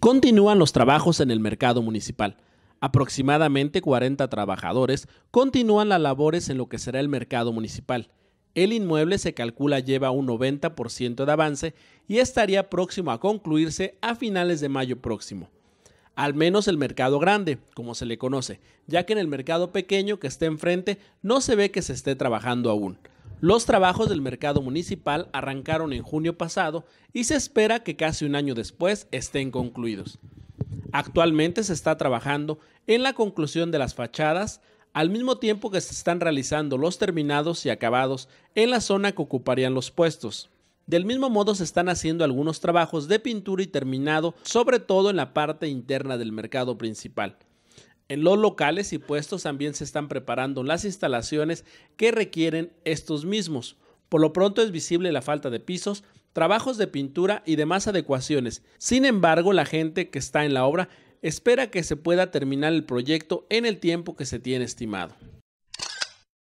Continúan los trabajos en el mercado municipal. Aproximadamente 40 trabajadores continúan las labores en lo que será el mercado municipal. El inmueble se calcula lleva un 90% de avance y estaría próximo a concluirse a finales de mayo próximo. Al menos el mercado grande, como se le conoce, ya que en el mercado pequeño que está enfrente no se ve que se esté trabajando aún. Los trabajos del mercado municipal arrancaron en junio pasado y se espera que casi un año después estén concluidos. Actualmente se está trabajando en la conclusión de las fachadas, al mismo tiempo que se están realizando los terminados y acabados en la zona que ocuparían los puestos. Del mismo modo se están haciendo algunos trabajos de pintura y terminado, sobre todo en la parte interna del mercado principal. En los locales y puestos también se están preparando las instalaciones que requieren estos mismos. Por lo pronto es visible la falta de pisos, trabajos de pintura y demás adecuaciones. Sin embargo, la gente que está en la obra espera que se pueda terminar el proyecto en el tiempo que se tiene estimado.